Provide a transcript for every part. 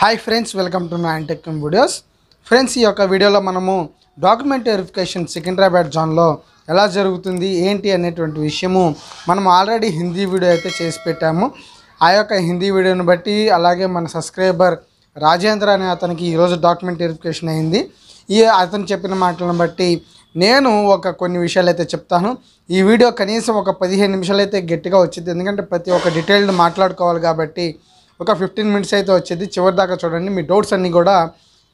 hi friends welcome to నా tech videos friends ఈ యొక్క వీడియోలో మనము డాక్యుమెంట్ వెరిఫికేషన్ సికింద్రాబాద్ జోన్లో ఎలా జరుగుతుంది ఏంటి అనేటువంటి విషయము మనం ఆల్రెడీ హిందీ వీడియో అయితే చేసి పెట్టాము ఆ యొక్క హిందీ వీడియోని బట్టి అలాగే మన సబ్స్క్రైబర్ రాజేంద్ర అనే అతనికి ఈరోజు డాక్యుమెంట్ వెరిఫికేషన్ అయింది ఈ అతను చెప్పిన మాటలను బట్టి నేను ఒక కొన్ని విషయాలు అయితే చెప్తాను ఈ వీడియో కనీసం ఒక పదిహేను నిమిషాలు అయితే గట్టిగా వచ్చింది ఎందుకంటే ప్రతి ఒక్క డీటెయిల్డ్ మాట్లాడుకోవాలి కాబట్టి ఒక ఫిఫ్టీన్ మినిట్స్ అయితే వచ్చేది చివరి దాకా చూడండి మీ డౌట్స్ అన్నీ కూడా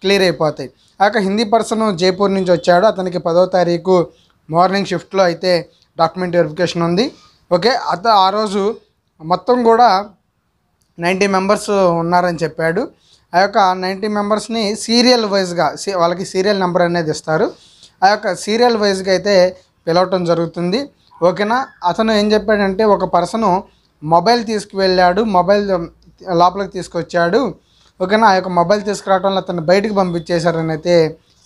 క్లియర్ అయిపోతాయి ఆ యొక్క హిందీ పర్సన్ జైపూర్ నుంచి వచ్చాడు అతనికి పదో తారీఖు మార్నింగ్ షిఫ్ట్లో అయితే డాక్యుమెంట్ వెరిఫికేషన్ ఉంది ఓకే అత ఆ రోజు మొత్తం కూడా నైంటీ మెంబర్స్ ఉన్నారని చెప్పాడు ఆ యొక్క నైంటీ మెంబర్స్ని సీరియల్ వైజ్గా వాళ్ళకి సీరియల్ నెంబర్ అనేది ఇస్తారు ఆ యొక్క సీరియల్ వైజ్గా అయితే పిలవటం జరుగుతుంది ఓకేనా అతను ఏం చెప్పాడంటే ఒక పర్సను మొబైల్ తీసుకువెళ్ళాడు మొబైల్ లోపలికి తీసుకొచ్చాడు ఓకేనా ఆ యొక్క మొబైల్ తీసుకురావడం వల్ల అతను బయటకు పంపించేశారని అయితే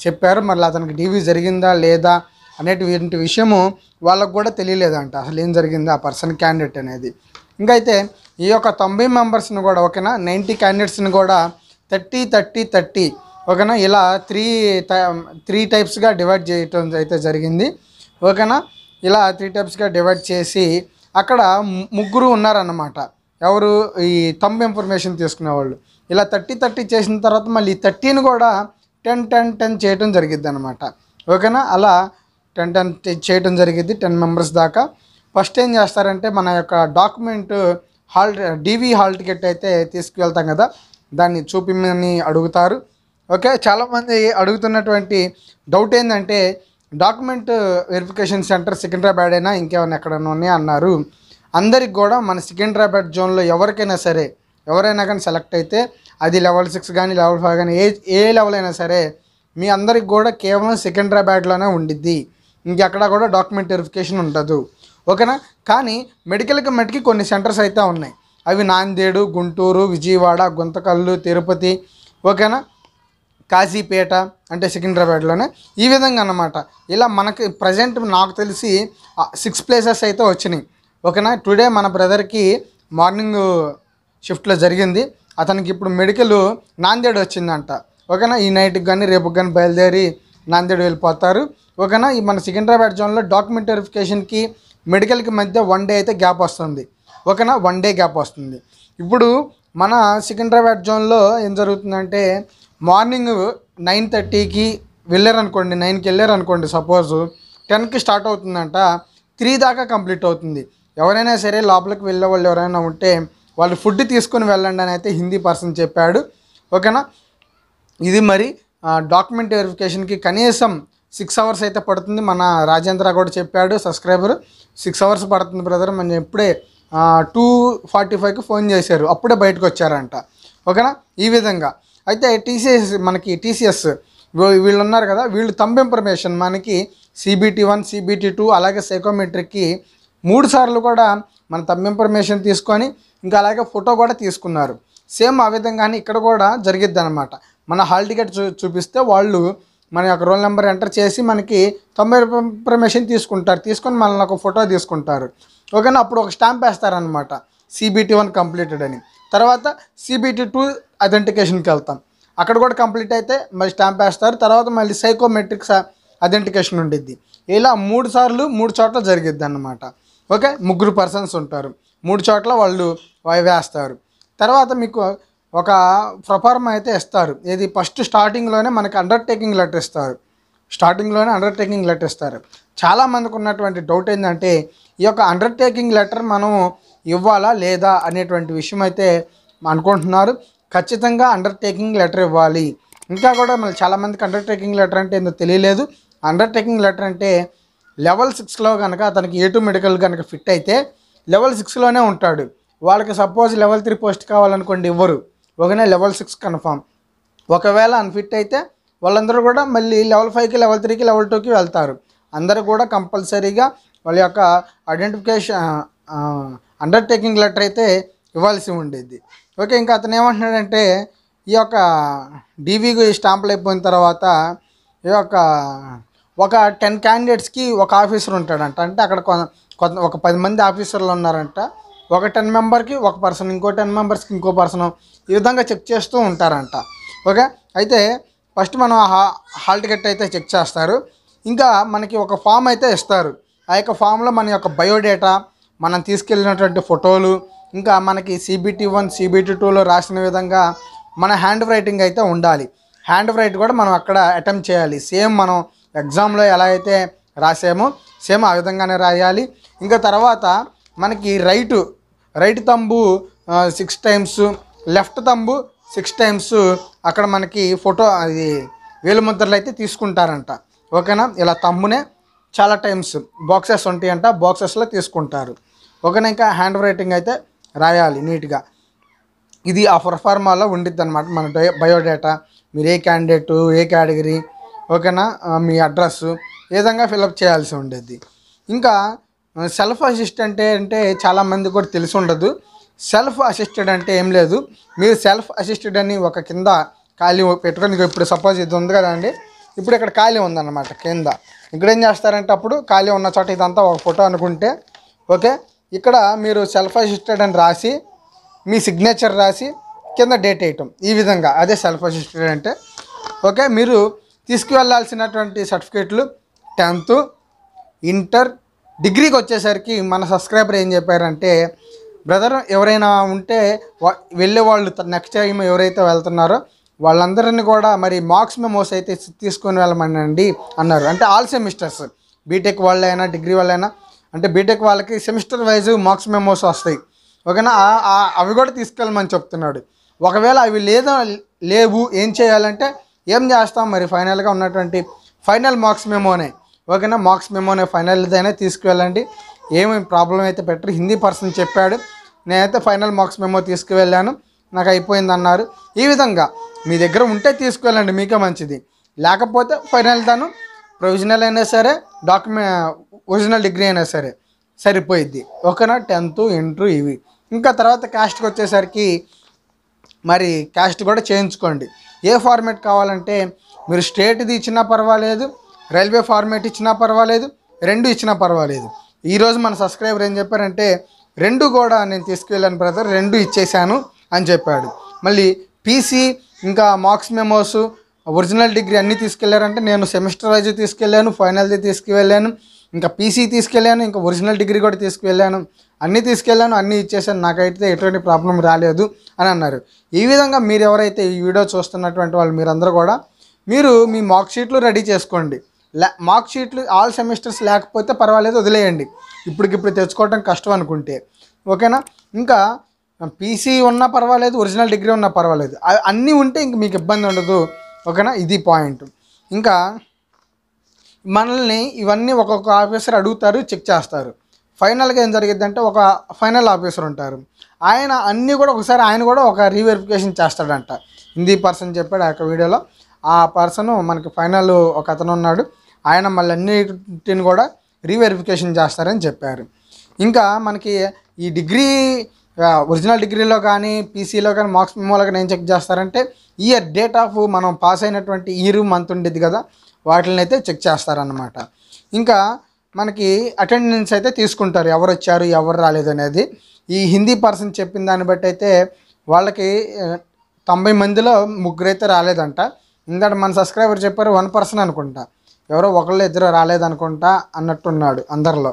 చెప్పారు మరి అతనికి డీవీ జరిగిందా లేదా అనేటువంటి విషయము వాళ్ళకు కూడా తెలియలేదంట అసలు ఏం జరిగింది ఆ పర్సన్ క్యాండిడేట్ అనేది ఇంకా అయితే ఈ యొక్క తొంభై మెంబర్స్ని కూడా ఓకేనా నైంటీ క్యాండిడేట్స్ని కూడా థర్టీ థర్టీ థర్టీ ఓకేనా ఇలా త్రీ త్రీ టైప్స్గా డివైడ్ చేయటం అయితే జరిగింది ఓకేనా ఇలా త్రీ టైప్స్గా డివైడ్ చేసి అక్కడ ముగ్గురు ఉన్నారన్నమాట ఎవరు ఈ తంబ్ ఇన్ఫర్మేషన్ తీసుకునేవాళ్ళు ఇలా థర్టీ థర్టీ చేసిన తర్వాత మళ్ళీ ఈ థర్టీని కూడా టెన్ టెన్ టెన్ చేయటం జరిగిద్ది అనమాట ఓకేనా అలా టెన్ టెన్ చేయటం జరిగిద్ది టెన్ మెంబర్స్ దాకా ఫస్ట్ ఏం చేస్తారంటే మన యొక్క document hall DV hall ticket అయితే తీసుకువెళ్తాం కదా దాన్ని చూపిమని అడుగుతారు ఓకే చాలామంది అడుగుతున్నటువంటి డౌట్ ఏంటంటే డాక్యుమెంట్ వెరిఫికేషన్ సెంటర్ సికింద్రాబాద్ అయినా ఇంకేమైనా ఎక్కడైనా ఉన్నాయి అన్నారు అందరికి కూడా మన సికింద్రాబాద్ జోన్లో ఎవరికైనా సరే ఎవరైనా కానీ సెలెక్ట్ అయితే అది లెవెల్ సిక్స్ కానీ లెవెల్ ఫైవ్ కానీ ఏ ఏ లెవెల్ అయినా సరే మీ అందరికి కూడా కేవలం సెకండ్ సికింద్రాబాద్లోనే ఉండిద్ది ఇంకెక్కడ కూడా డాక్యుమెంట్ వెరిఫికేషన్ ఉండదు ఓకేనా కానీ మెడికల్కి మటుకి కొన్ని సెంటర్స్ అయితే ఉన్నాయి అవి నాందేడు గుంటూరు విజయవాడ గుంతకల్లు తిరుపతి ఓకేనా కాశీపేట అంటే సికింద్రాబాద్లోనే ఈ విధంగా అన్నమాట ఇలా మనకి ప్రజెంట్ నాకు తెలిసి సిక్స్ ప్లేసెస్ అయితే వచ్చినాయి ఓకేనా టుడే మన బ్రదర్కి మార్నింగ్ షిఫ్ట్లో జరిగింది అతనికి ఇప్పుడు మెడికల్ నాందేడు వచ్చిందంట ఓకేనా ఈ నైట్కి కానీ రేపు కానీ బయలుదేరి నాందేడు వెళ్ళిపోతారు ఓకేనా ఈ మన సికింద్రాబాద్ జోన్లో డాక్యుమెంట్ వెరిఫికేషన్కి మెడికల్కి మధ్య వన్ డే అయితే గ్యాప్ వస్తుంది ఓకేనా వన్ డే గ్యాప్ వస్తుంది ఇప్పుడు మన సికింద్రాబాద్ జోన్లో ఏం జరుగుతుందంటే మార్నింగ్ నైన్ థర్టీకి వెళ్ళారనుకోండి నైన్కి వెళ్ళారనుకోండి సపోజు టెన్కి స్టార్ట్ అవుతుందంట త్రీ దాకా కంప్లీట్ అవుతుంది ఎవరైనా సరే లోపలికి వెళ్ళే వాళ్ళు ఎవరైనా ఉంటే వాళ్ళు ఫుడ్ తీసుకొని వెళ్ళండి అని అయితే హిందీ పర్సన్ చెప్పాడు ఓకేనా ఇది మరి డాక్యుమెంట్ వెరిఫికేషన్కి కనీసం సిక్స్ అవర్స్ అయితే పడుతుంది మన రాజేంద్ర కూడా చెప్పాడు సబ్స్క్రైబర్ సిక్స్ అవర్స్ పడుతుంది బ్రదర్ మనం ఎప్పుడే టూ ఫార్టీ ఫైవ్కి ఫోన్ చేశారు అప్పుడే బయటకు వచ్చారంట ఓకేనా ఈ విధంగా అయితే టీసీఎస్ మనకి టీసీఎస్ వీళ్ళు ఉన్నారు కదా వీళ్ళు తంబ్ ఇన్ఫర్మేషన్ మనకి సిబిటి వన్ సిబిటి టూ అలాగే సైకోమెట్రిక్కి మూడు సార్లు కూడా మన తమ్మి ఇన్ఫర్మేషన్ తీసుకొని ఇంకా అలాగే ఫోటో కూడా తీసుకున్నారు సేమ్ ఆ విధంగానే ఇక్కడ కూడా జరిగిద్ది అనమాట మన హాల్ టికెట్ చూ చూపిస్తే వాళ్ళు మన యొక్క రోల్ నెంబర్ ఎంటర్ చేసి మనకి తొంభై ఇన్ఫర్మేషన్ తీసుకుంటారు తీసుకొని మనల్ని ఒక ఫోటో తీసుకుంటారు ఓకేనా అప్పుడు ఒక స్టాంప్ వేస్తారనమాట సిబిటీ వన్ కంప్లీటెడ్ అని తర్వాత సిబిటీ టూ అథెంటికేషన్కి వెళ్తాం అక్కడ కూడా కంప్లీట్ అయితే మళ్ళీ స్టాంప్ వేస్తారు తర్వాత మళ్ళీ సైకోమెట్రిక్స్ అథెంటికేషన్ ఉండిద్ది ఇలా మూడు సార్లు మూడు చోట్ల జరిగిద్ది అనమాట ఓకే ముగ్గురు పర్సన్స్ ఉంటారు మూడు చోట్ల వాళ్ళు వేస్తారు తర్వాత మీకు ఒక ప్రొఫార్మ అయితే ఇస్తారు ఇది ఫస్ట్ స్టార్టింగ్లోనే మనకి అండర్టేకింగ్ లెటర్ ఇస్తారు స్టార్టింగ్లోనే అండర్టేకింగ్ లెటర్ ఇస్తారు చాలామందికి ఉన్నటువంటి డౌట్ ఏంటంటే ఈ యొక్క అండర్టేకింగ్ లెటర్ మనం ఇవ్వాలా లేదా అనేటువంటి విషయం అయితే అనుకుంటున్నారు ఖచ్చితంగా అండర్టేకింగ్ లెటర్ ఇవ్వాలి ఇంకా కూడా మళ్ళీ చాలామందికి అండర్టేకింగ్ లెటర్ అంటే ఏందో తెలియలేదు అండర్టేకింగ్ లెటర్ అంటే లెవెల్ సిక్స్లో కనుక అతనికి ఏ టూ మెడికల్ కనుక ఫిట్ అయితే లెవెల్ సిక్స్లోనే ఉంటాడు వాళ్ళకి సపోజ్ లెవెల్ త్రీ పోస్ట్ కావాలనుకోండి ఇవ్వరు ఒకనే లెవెల్ సిక్స్ కన్ఫామ్ ఒకవేళ అన్ఫిట్ అయితే వాళ్ళందరూ కూడా మళ్ళీ లెవెల్ ఫైవ్కి లెవెల్ త్రీకి లెవెల్ టూకి వెళ్తారు అందరూ కూడా కంపల్సరీగా వాళ్ళ యొక్క ఐడెంటిఫికేషన్ అండర్టేకింగ్ లెటర్ అయితే ఇవ్వాల్సి ఉండేది ఓకే ఇంకా అతను ఏమంటున్నాడంటే ఈ యొక్క డీవీ స్టాంపులు అయిపోయిన తర్వాత ఈ యొక్క ఒక టెన్ క్యాండిడేట్స్కి ఒక ఆఫీసర్ ఉంటాడంట అంటే అక్కడ కొంత ఒక పది మంది ఆఫీసర్లు ఉన్నారంట ఒక టెన్ మెంబర్కి ఒక పర్సన్ ఇంకో టెన్ మెంబర్స్కి ఇంకో పర్సన్ ఈ విధంగా చెక్ చేస్తూ ఉంటారంట ఓకే అయితే ఫస్ట్ మనం హాల్ టికెట్ అయితే చెక్ చేస్తారు ఇంకా మనకి ఒక ఫామ్ అయితే ఇస్తారు ఆ యొక్క ఫామ్లో మన యొక్క బయోడేటా మనం తీసుకెళ్ళినటువంటి ఫోటోలు ఇంకా మనకి సిబిటీ వన్ సిబిటీ టూలో రాసిన విధంగా మన హ్యాండ్ రైటింగ్ అయితే ఉండాలి హ్యాండ్ రైట్ కూడా మనం అక్కడ అటెంప్ట్ చేయాలి సేమ్ మనం ఎగ్జామ్లో ఎలా అయితే రాసామో సేమ్ ఆ విధంగానే రాయాలి ఇంకా తర్వాత మనకి right right thumb six times left thumb six times అక్కడ మనకి ఫోటో అది ముద్రలు అయితే తీసుకుంటారంట ఓకేనా ఇలా తమ్మునే చాలా టైమ్స్ బాక్సెస్ ఉంటాయంట బాక్సెస్లో తీసుకుంటారు ఓకేనా ఇంకా హ్యాండ్ రైటింగ్ అయితే రాయాలి నీట్గా ఇది ఆ ఫర్ఫార్మాలో ఉండిద్ది అనమాట మన బయోడేటా మీరు ఏ క్యాండిడేటు ఏ కేటగిరీ ఓకేనా మీ అడ్రస్ ఏ విధంగా ఫిలప్ చేయాల్సి ఉండేది ఇంకా సెల్ఫ్ అసిస్టెంట్ అంటే చాలామంది కూడా తెలిసి ఉండదు సెల్ఫ్ అసిస్టెడ్ అంటే ఏం లేదు మీరు సెల్ఫ్ అసిస్టెడ్ అని ఒక కింద ఖాళీ పెట్టుకొని ఇప్పుడు సపోజ్ ఇది ఉంది కదండి ఇప్పుడు ఇక్కడ ఖాళీ ఉందన్నమాట కింద ఇక్కడ ఏం చేస్తారంటే అప్పుడు ఖాళీ ఉన్న చోట ఇదంతా ఒక ఫోటో అనుకుంటే ఓకే ఇక్కడ మీరు సెల్ఫ్ అసిస్టెడ్ అని రాసి మీ సిగ్నేచర్ రాసి కింద డేట్ వేయటం ఈ విధంగా అదే సెల్ఫ్ అసిస్టెడ్ అంటే ఓకే మీరు తీసుకువెళ్లాల్సినటువంటి సర్టిఫికేట్లు టెన్త్ ఇంటర్ డిగ్రీకి వచ్చేసరికి మన సబ్స్క్రైబర్ ఏం చెప్పారంటే బ్రదర్ ఎవరైనా ఉంటే వెళ్ళే వాళ్ళు నెక్స్ట్ టైం ఎవరైతే వెళ్తున్నారో వాళ్ళందరినీ కూడా మరి మార్క్స్ మెమోస్ అయితే తీసుకొని వెళ్ళమనండి అన్నారు అంటే ఆల్ సెమిస్టర్స్ బీటెక్ వాళ్ళైనా డిగ్రీ వాళ్ళైనా అంటే బీటెక్ వాళ్ళకి సెమిస్టర్ వైజ్ మార్క్స్ మెమోస్ వస్తాయి ఓకేనా అవి కూడా తీసుకెళ్ళమని చెప్తున్నాడు ఒకవేళ అవి లేదా లేవు ఏం చేయాలంటే ఏం చేస్తాం మరి ఫైనల్గా ఉన్నటువంటి ఫైనల్ మార్క్స్ మెమోనే ఓకేనా మార్క్స్ మెమోనే ఫైనల్ అయినా తీసుకువెళ్ళండి ఏమి ప్రాబ్లం అయితే పెట్టరు హిందీ పర్సన్ చెప్పాడు నేనైతే ఫైనల్ మార్క్స్ మెమో తీసుకువెళ్ళాను నాకు అయిపోయింది అన్నారు ఈ విధంగా మీ దగ్గర ఉంటే తీసుకువెళ్ళండి మీకే మంచిది లేకపోతే ఫైనల్ దాను ప్రొవిజనల్ అయినా సరే డాక్యుమెంట్ ఒరిజినల్ డిగ్రీ అయినా సరే సరిపోయిద్ది ఓకేనా టెన్త్ ఇంటర్ ఇవి ఇంకా తర్వాత క్యాస్ట్కి వచ్చేసరికి మరి క్యాస్ట్ కూడా చేయించుకోండి ఏ ఫార్మేట్ కావాలంటే మీరు స్టేట్ది ఇచ్చినా పర్వాలేదు రైల్వే ఫార్మేట్ ఇచ్చినా పర్వాలేదు రెండు ఇచ్చినా పర్వాలేదు ఈరోజు మన సబ్స్క్రైబర్ ఏం చెప్పారంటే రెండు కూడా నేను తీసుకెళ్ళాను బ్రదర్ రెండు ఇచ్చేసాను అని చెప్పాడు మళ్ళీ పీసీ ఇంకా మార్క్స్ మెమోస్ ఒరిజినల్ డిగ్రీ అన్నీ తీసుకెళ్లారంటే నేను సెమిస్టర్ వైజ్ తీసుకెళ్ళాను ఫైనల్ది తీసుకువెళ్ళాను ఇంకా పీసీ తీసుకెళ్ళాను ఇంకా ఒరిజినల్ డిగ్రీ కూడా తీసుకువెళ్ళాను అన్నీ తీసుకెళ్ళాను అన్నీ ఇచ్చేసాను నాకైతే ఎటువంటి ప్రాబ్లం రాలేదు అని అన్నారు ఈ విధంగా మీరు ఎవరైతే ఈ వీడియో చూస్తున్నటువంటి వాళ్ళు మీరందరూ కూడా మీరు మీ మార్క్ షీట్లు రెడీ చేసుకోండి లే మార్క్ షీట్లు ఆల్ సెమిస్టర్స్ లేకపోతే పర్వాలేదు వదిలేయండి ఇప్పటికిప్పుడు తెచ్చుకోవటం కష్టం అనుకుంటే ఓకేనా ఇంకా పీసీ ఉన్నా పర్వాలేదు ఒరిజినల్ డిగ్రీ ఉన్నా పర్వాలేదు అన్నీ ఉంటే ఇంక మీకు ఇబ్బంది ఉండదు ఓకేనా ఇది పాయింట్ ఇంకా మనల్ని ఇవన్నీ ఒక్కొక్క ఆఫీసర్ అడుగుతారు చెక్ చేస్తారు ఫైనల్గా ఏం జరిగిద్దంటే ఒక ఫైనల్ ఆఫీసర్ ఉంటారు ఆయన అన్నీ కూడా ఒకసారి ఆయన కూడా ఒక రీవెరిఫికేషన్ చేస్తాడంట హిందీ పర్సన్ చెప్పాడు ఆ యొక్క వీడియోలో ఆ పర్సన్ మనకి ఫైనల్ ఒక అతను ఉన్నాడు ఆయన మళ్ళీ అన్నిటిని కూడా రీవెరిఫికేషన్ చేస్తారని చెప్పారు ఇంకా మనకి ఈ డిగ్రీ ఒరిజినల్ డిగ్రీలో కానీ పీసీలో కానీ మార్క్స్ మెమోలో కానీ ఏం చెక్ చేస్తారంటే ఇయర్ డేట్ ఆఫ్ మనం పాస్ అయినటువంటి ఇయర్ మంత్ ఉండేది కదా వాటిని అయితే చెక్ చేస్తారనమాట ఇంకా మనకి అటెండెన్స్ అయితే తీసుకుంటారు ఎవరు వచ్చారు ఎవరు రాలేదు అనేది ఈ హిందీ పర్సన్ చెప్పిన దాన్ని బట్టి అయితే వాళ్ళకి తొంభై మందిలో ముగ్గురు అయితే రాలేదంట ఇందాక మన సబ్స్క్రైబర్ చెప్పారు వన్ పర్సన్ అనుకుంటా ఎవరో ఒకళ్ళు ఇద్దరు రాలేదనుకుంటా అన్నట్టున్నాడు అందరిలో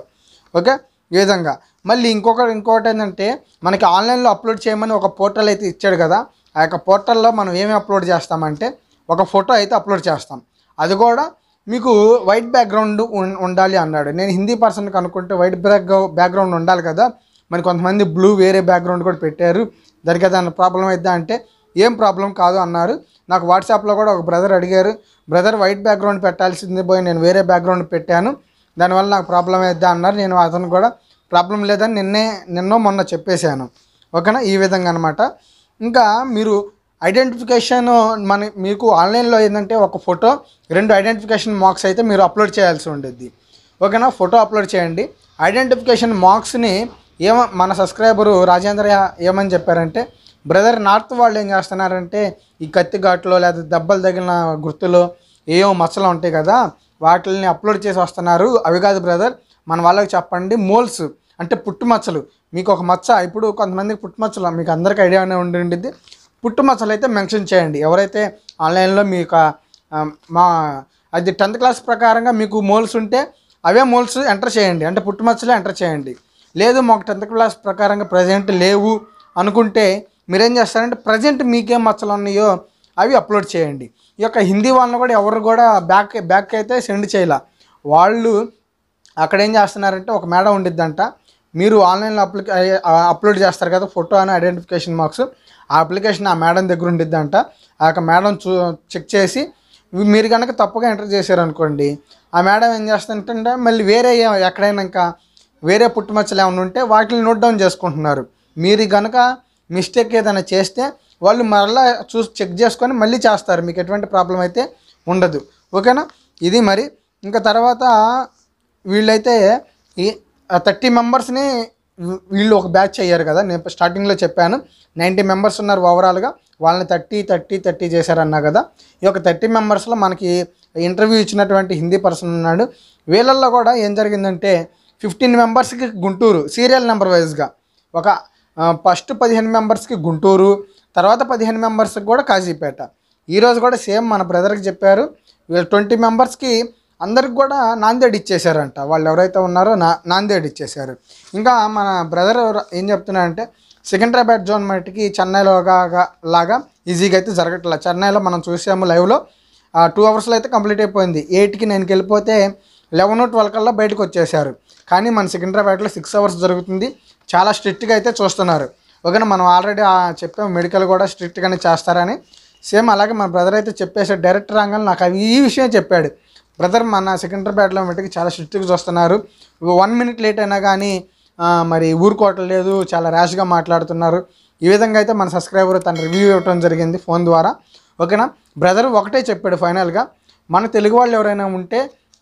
ఓకే ఈ విధంగా మళ్ళీ ఇంకొక ఇంకొకటి ఏంటంటే మనకి ఆన్లైన్లో అప్లోడ్ చేయమని ఒక పోర్టల్ అయితే ఇచ్చాడు కదా ఆ యొక్క పోర్టల్లో మనం ఏమి అప్లోడ్ చేస్తామంటే ఒక ఫోటో అయితే అప్లోడ్ చేస్తాం అది కూడా మీకు వైట్ బ్యాక్గ్రౌండ్ ఉండాలి అన్నాడు నేను హిందీ పర్సన్ కనుక్కుంటే వైట్ బ్యాక్ బ్యాక్గ్రౌండ్ ఉండాలి కదా మరి కొంతమంది బ్లూ వేరే బ్యాక్గ్రౌండ్ కూడా పెట్టారు దానికి ఏదైనా ప్రాబ్లం అవుతుందా అంటే ఏం ప్రాబ్లం కాదు అన్నారు నాకు వాట్సాప్లో కూడా ఒక బ్రదర్ అడిగారు బ్రదర్ వైట్ బ్యాక్గ్రౌండ్ పెట్టాల్సింది పోయి నేను వేరే బ్యాక్గ్రౌండ్ పెట్టాను దానివల్ల నాకు ప్రాబ్లం అయిద్దా అన్నారు నేను అతను కూడా ప్రాబ్లం లేదని నిన్నే నిన్నో మొన్న చెప్పేశాను ఓకేనా ఈ విధంగా అనమాట ఇంకా మీరు ఐడెంటిఫికేషన్ మన మీకు ఆన్లైన్లో ఏంటంటే ఒక ఫోటో రెండు ఐడెంటిఫికేషన్ మార్క్స్ అయితే మీరు అప్లోడ్ చేయాల్సి ఉంటుంది ఓకేనా ఫోటో అప్లోడ్ చేయండి ఐడెంటిఫికేషన్ మార్క్స్ని ఏమ మన సబ్స్క్రైబరు రాజేంద్ర ఏమని చెప్పారంటే బ్రదర్ నార్త్ వాళ్ళు ఏం చేస్తున్నారంటే ఈ కత్తి ఘాట్లో లేదా దెబ్బలు తగిలిన గుర్తులు ఏవో మచ్చలు ఉంటాయి కదా వాటిని అప్లోడ్ చేసి వస్తున్నారు అవి కాదు బ్రదర్ మన వాళ్ళకి చెప్పండి మోల్స్ అంటే పుట్టుమచ్చలు మీకు ఒక మచ్చ ఇప్పుడు కొంతమందికి పుట్టుమచ్చలు మీకు అందరికీ ఐడియానే ఉండి ఉండిద్ది పుట్టు మసాలా అయితే మెన్షన్ చేయండి ఎవరైతే ఆన్లైన్లో మీ యొక్క మా అది టెన్త్ క్లాస్ ప్రకారంగా మీకు మోల్స్ ఉంటే అవే మోల్స్ ఎంటర్ చేయండి అంటే పుట్టు మచ్చలు ఎంటర్ చేయండి లేదు మాకు టెన్త్ క్లాస్ ప్రకారంగా ప్రజెంట్ లేవు అనుకుంటే మీరేం చేస్తారంటే ప్రజెంట్ మీకేం మచ్చలు ఉన్నాయో అవి అప్లోడ్ చేయండి ఈ యొక్క హిందీ వాళ్ళని కూడా ఎవరు కూడా బ్యాక్ బ్యాక్ అయితే సెండ్ చేయాల వాళ్ళు అక్కడ ఏం చేస్తున్నారంటే ఒక మేడం ఉండిద్దంట మీరు ఆన్లైన్లో అప్లి అప్లోడ్ చేస్తారు కదా ఫోటో అని ఐడెంటిఫికేషన్ మార్క్స్ ఆ అప్లికేషన్ ఆ మేడం దగ్గర అంట ఆ యొక్క మేడం చూ చెక్ చేసి మీరు కనుక తప్పుగా ఎంటర్ చేశారనుకోండి ఆ మేడం ఏం చేస్తుంటే మళ్ళీ వేరే ఎక్కడైనా ఇంకా వేరే పుట్టుమచ్చలు ఏమైనా ఉంటే వాటిని నోట్ డౌన్ చేసుకుంటున్నారు మీరు కనుక మిస్టేక్ ఏదైనా చేస్తే వాళ్ళు మరలా చూసి చెక్ చేసుకొని మళ్ళీ చేస్తారు మీకు ఎటువంటి ప్రాబ్లం అయితే ఉండదు ఓకేనా ఇది మరి ఇంకా తర్వాత వీళ్ళైతే ఈ థర్టీ మెంబర్స్ని వీళ్ళు ఒక బ్యాచ్ అయ్యారు కదా నేను స్టార్టింగ్లో చెప్పాను నైంటీ మెంబర్స్ ఉన్నారు ఓవరాల్గా వాళ్ళని థర్టీ థర్టీ థర్టీ చేశారన్నా కదా ఈ యొక్క థర్టీ మెంబర్స్లో మనకి ఇంటర్వ్యూ ఇచ్చినటువంటి హిందీ పర్సన్ ఉన్నాడు వీళ్ళల్లో కూడా ఏం జరిగిందంటే ఫిఫ్టీన్ మెంబర్స్కి గుంటూరు సీరియల్ నెంబర్ వైజ్గా ఒక ఫస్ట్ పదిహేను మెంబర్స్కి గుంటూరు తర్వాత పదిహేను మెంబర్స్కి కూడా కాజీపేట ఈరోజు కూడా సేమ్ మన బ్రదర్కి చెప్పారు వీళ్ళు ట్వంటీ మెంబర్స్కి అందరికి కూడా నాందేడ్ ఇచ్చేశారంట వాళ్ళు ఎవరైతే ఉన్నారో నా నాందేడ్ ఇచ్చేశారు ఇంకా మన బ్రదర్ ఏం చెప్తున్నారంటే సికింద్రాబాద్ జోన్ మట్టికి చెన్నైలో లాగా ఈజీగా అయితే జరగట్లేదు చెన్నైలో మనం చూసాము లైవ్లో టూ అవర్స్లో అయితే కంప్లీట్ అయిపోయింది ఎయిట్కి నేను వెళ్ళిపోతే లెవెన్ ట్వెల్వ్ కల్లా బయటకు వచ్చేసారు కానీ మన సికింద్రాబాద్లో సిక్స్ అవర్స్ జరుగుతుంది చాలా స్ట్రిక్ట్గా అయితే చూస్తున్నారు ఓకేనా మనం ఆల్రెడీ చెప్పాము మెడికల్ కూడా స్ట్రిక్ట్గానే చేస్తారని సేమ్ అలాగే మన బ్రదర్ అయితే చెప్పేసాడు డైరెక్ట్ రాగానే నాకు అవి ఈ విషయం చెప్పాడు బ్రదర్ మన సెకండర్ బ్యాట్లో మట్టుకు చాలా స్ట్రిక్ట్గా చూస్తున్నారు వన్ మినిట్ లేట్ అయినా కానీ మరి ఊరుకోవట్లేదు చాలా ర్యాష్గా మాట్లాడుతున్నారు ఈ విధంగా అయితే మన సబ్స్క్రైబర్ తన రివ్యూ ఇవ్వడం జరిగింది ఫోన్ ద్వారా ఓకేనా బ్రదర్ ఒకటే చెప్పాడు ఫైనల్గా మన తెలుగు వాళ్ళు ఎవరైనా ఉంటే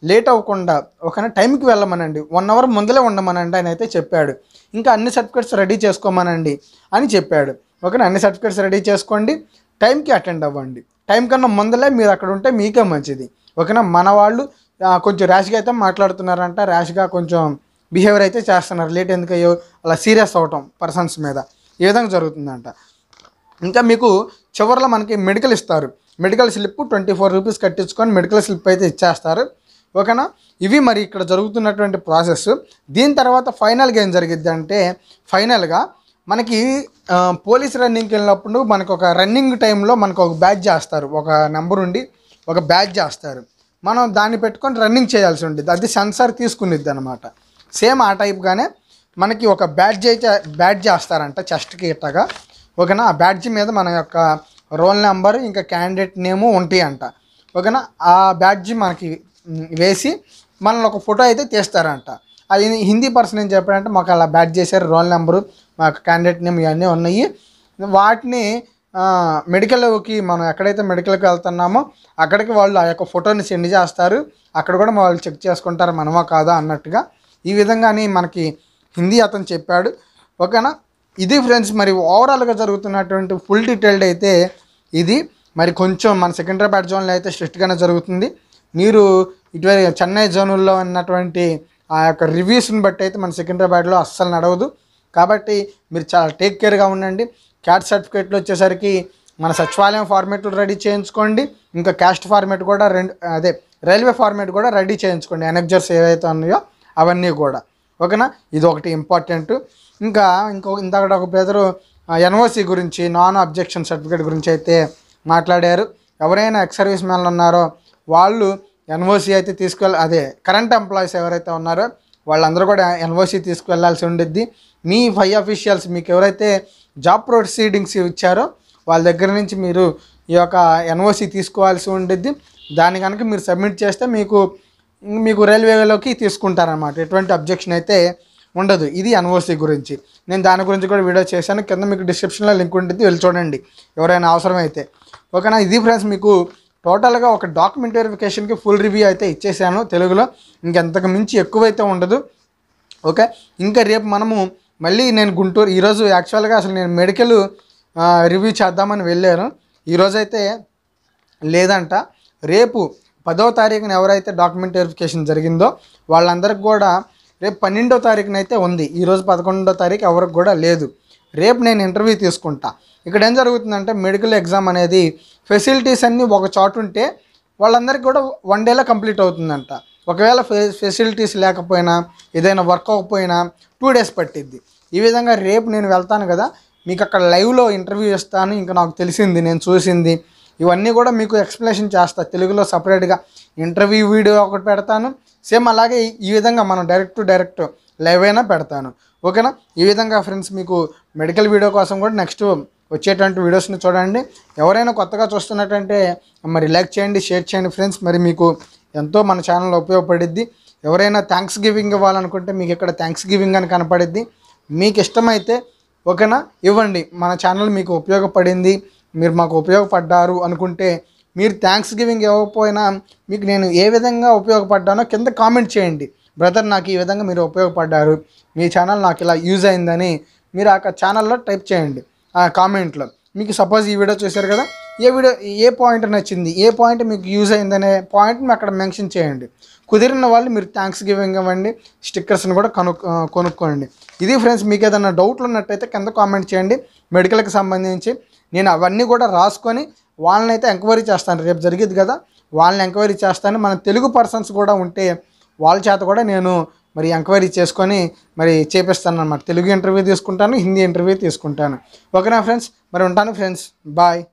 లేట్ అవ్వకుండా ఒకనా టైంకి వెళ్ళమనండి వన్ అవర్ ముందలే ఉండమనండి అని అయితే చెప్పాడు ఇంకా అన్ని సర్టిఫికేట్స్ రెడీ చేసుకోమనండి అని చెప్పాడు ఓకేనా అన్ని సర్టిఫికేట్స్ రెడీ చేసుకోండి టైంకి అటెండ్ అవ్వండి టైం కన్నా ముందలే మీరు అక్కడ ఉంటే మీకే మంచిది ఓకేనా మన వాళ్ళు కొంచెం ర్యాష్గా అయితే మాట్లాడుతున్నారంట ర్యాష్గా కొంచెం బిహేవియర్ అయితే చేస్తున్నారు లేట్ ఎందుకు అయ్యో అలా సీరియస్ అవటం పర్సన్స్ మీద ఏ విధంగా జరుగుతుందంట ఇంకా మీకు చివరిలో మనకి మెడికల్ ఇస్తారు medical slip twenty four rupees కట్టించుకొని మెడికల్ స్లిప్ అయితే ఇచ్చేస్తారు ఓకేనా ఇవి మరి ఇక్కడ జరుగుతున్నటువంటి ప్రాసెస్ దీని తర్వాత ఫైనల్గా ఏం జరిగింది అంటే ఫైనల్గా మనకి పోలీస్ రన్నింగ్కి వెళ్ళినప్పుడు మనకు ఒక రన్నింగ్ టైంలో మనకు ఒక బ్యాచ్ చేస్తారు ఒక నెంబర్ ఉండి ఒక బ్యాచ్ చేస్తారు మనం దాన్ని పెట్టుకొని రన్నింగ్ చేయాల్సి ఉంటుంది అది సెన్సార్ తీసుకునిద్ది అనమాట సేమ్ ఆ టైప్గానే మనకి ఒక బ్యాట్ అయితే బ్యాట్ చేస్తారంట చెస్ట్కి ఇట్టగా ఓకేనా ఆ బ్యాడ్జ్ మీద మన యొక్క రోల్ నెంబర్ ఇంకా క్యాండిడేట్ నేము ఉంటాయి అంట ఓకేనా ఆ బ్యాడ్జ్ మనకి వేసి మనల్ని ఒక ఫోటో అయితే తీస్తారంట అది హిందీ పర్సన్ ఏం చెప్పాడంటే మాకు అలా బ్యాట్ చేశారు రోల్ నెంబరు మా యొక్క క్యాండిడేట్ నేమ్ ఇవన్నీ ఉన్నాయి వాటిని మెడికల్కి మనం ఎక్కడైతే మెడికల్కి వెళ్తున్నామో అక్కడికి వాళ్ళు ఆ యొక్క ఫోటోని సెండ్ చేస్తారు అక్కడ కూడా వాళ్ళు చెక్ చేసుకుంటారు మనమా కాదా అన్నట్టుగా ఈ విధంగానే మనకి హిందీ అతను చెప్పాడు ఓకేనా ఇది ఫ్రెండ్స్ మరి ఓవరాల్గా జరుగుతున్నటువంటి ఫుల్ డీటెయిల్డ్ అయితే ఇది మరి కొంచెం మన సికింద్రాబాద్ జోన్లో అయితే స్ట్రిక్ట్గానే జరుగుతుంది మీరు ఇటువంటి చెన్నై జోనుల్లో ఉన్నటువంటి ఆ యొక్క రివ్యూస్ని బట్టి అయితే మన సికింద్రాబాద్లో అస్సలు నడవదు కాబట్టి మీరు చాలా టేక్ కేర్గా ఉండండి క్యాట్ సర్టిఫికేట్లు వచ్చేసరికి మన సచివాలయం ఫార్మేట్లు రెడీ చేయించుకోండి ఇంకా క్యాస్ట్ ఫార్మేట్ కూడా రెండు అదే రైల్వే ఫార్మేట్ కూడా రెడీ చేయించుకోండి ఎనెక్జర్స్ ఏవైతే ఉన్నాయో అవన్నీ కూడా ఓకేనా ఇది ఒకటి ఇంపార్టెంట్ ఇంకా ఇంకో ఇందాక ఒక బ్రదరు ఎన్ఓసి గురించి నాన్ అబ్జెక్షన్ సర్టిఫికేట్ గురించి అయితే మాట్లాడారు ఎవరైనా ఎక్స్ సర్వీస్ మ్యాన్లు ఉన్నారో వాళ్ళు ఎన్ఓసి అయితే తీసుకెళ్ళి అదే కరెంట్ ఎంప్లాయీస్ ఎవరైతే ఉన్నారో వాళ్ళందరూ కూడా ఎన్ఓసి తీసుకువెళ్లాల్సి ఉండిద్ది మీ ఫైవ్ అఫీషియల్స్ మీకు ఎవరైతే జాబ్ ప్రొసీడింగ్స్ ఇచ్చారో వాళ్ళ దగ్గర నుంచి మీరు ఈ యొక్క ఎన్ఓసి తీసుకోవాల్సి ఉండిద్ది దాని కనుక మీరు సబ్మిట్ చేస్తే మీకు మీకు రైల్వేలోకి తీసుకుంటారనమాట ఎటువంటి అబ్జెక్షన్ అయితే ఉండదు ఇది ఎన్ఓసి గురించి నేను దాని గురించి కూడా వీడియో చేశాను కింద మీకు డిస్క్రిప్షన్లో లింక్ ఉంటుంది వెళ్ళి చూడండి ఎవరైనా అవసరమైతే ఓకేనా ఇది ఫ్రెండ్స్ మీకు టోటల్గా ఒక డాక్యుమెంట్ వెరిఫికేషన్కి ఫుల్ రివ్యూ అయితే ఇచ్చేసాను తెలుగులో ఇంకెంతకు మించి ఎక్కువైతే ఉండదు ఓకే ఇంకా రేపు మనము మళ్ళీ నేను గుంటూరు ఈరోజు యాక్చువల్గా అసలు నేను మెడికల్ రివ్యూ చేద్దామని వెళ్ళాను ఈరోజైతే లేదంట రేపు పదో తారీఖున ఎవరైతే డాక్యుమెంట్ వెరిఫికేషన్ జరిగిందో వాళ్ళందరికి కూడా రేపు పన్నెండో తారీఖున అయితే ఉంది ఈరోజు పదకొండో తారీఖు ఎవరికి కూడా లేదు రేపు నేను ఇంటర్వ్యూ తీసుకుంటా ఇక్కడ ఏం జరుగుతుందంటే మెడికల్ ఎగ్జామ్ అనేది ఫెసిలిటీస్ అన్నీ ఒక చోటు ఉంటే వాళ్ళందరికీ కూడా వన్ డేలో కంప్లీట్ అవుతుందంట ఒకవేళ ఫెసిలిటీస్ లేకపోయినా ఏదైనా వర్క్ అవ్వకపోయినా టూ డేస్ పట్టిద్ది ఈ విధంగా రేపు నేను వెళ్తాను కదా మీకు అక్కడ లైవ్లో ఇంటర్వ్యూ ఇస్తాను ఇంకా నాకు తెలిసింది నేను చూసింది ఇవన్నీ కూడా మీకు ఎక్స్ప్లెనేషన్ చేస్తాను తెలుగులో సపరేట్గా ఇంటర్వ్యూ వీడియో ఒకటి పెడతాను సేమ్ అలాగే ఈ విధంగా మనం డైరెక్ట్ టు డైరెక్ట్ లైవ్ అయినా పెడతాను ఓకేనా ఈ విధంగా ఫ్రెండ్స్ మీకు మెడికల్ వీడియో కోసం కూడా నెక్స్ట్ వచ్చేటువంటి వీడియోస్ని చూడండి ఎవరైనా కొత్తగా చూస్తున్నట్టంటే మరి లైక్ చేయండి షేర్ చేయండి ఫ్రెండ్స్ మరి మీకు ఎంతో మన ఛానల్ ఉపయోగపడిద్ది ఎవరైనా థ్యాంక్స్ గివింగ్ ఇవ్వాలనుకుంటే మీకు ఇక్కడ థ్యాంక్స్ గివింగ్ అని కనపడిద్ది మీకు ఇష్టమైతే ఓకేనా ఇవ్వండి మన ఛానల్ మీకు ఉపయోగపడింది మీరు మాకు ఉపయోగపడ్డారు అనుకుంటే మీరు థ్యాంక్స్ గివింగ్ ఇవ్వకపోయినా మీకు నేను ఏ విధంగా ఉపయోగపడ్డానో కింద కామెంట్ చేయండి బ్రదర్ నాకు ఈ విధంగా మీరు ఉపయోగపడ్డారు మీ ఛానల్ నాకు ఇలా యూజ్ అయిందని మీరు ఆ ఛానల్లో టైప్ చేయండి ఆ కామెంట్లో మీకు సపోజ్ ఈ వీడియో చూశారు కదా ఏ వీడియో ఏ పాయింట్ నచ్చింది ఏ పాయింట్ మీకు యూజ్ అయిందనే పాయింట్ని అక్కడ మెన్షన్ చేయండి కుదిరిన వాళ్ళు మీరు థ్యాంక్స్ గివింగ్ ఇవ్వండి స్టిక్కర్స్ని కూడా కను కొనుక్కోండి ఇది ఫ్రెండ్స్ మీకు ఏదైనా డౌట్లు ఉన్నట్టయితే కింద కామెంట్ చేయండి మెడికల్కి సంబంధించి నేను అవన్నీ కూడా రాసుకొని వాళ్ళని అయితే ఎంక్వైరీ చేస్తాను రేపు జరిగింది కదా వాళ్ళని ఎంక్వైరీ చేస్తాను మన తెలుగు పర్సన్స్ కూడా ఉంటే వాళ్ళ చేత కూడా నేను మరి ఎంక్వైరీ చేసుకొని మరి చేపిస్తాను అనమాట తెలుగు ఇంటర్వ్యూ తీసుకుంటాను హిందీ ఇంటర్వ్యూ తీసుకుంటాను ఓకేనా ఫ్రెండ్స్ మరి ఉంటాను ఫ్రెండ్స్ బాయ్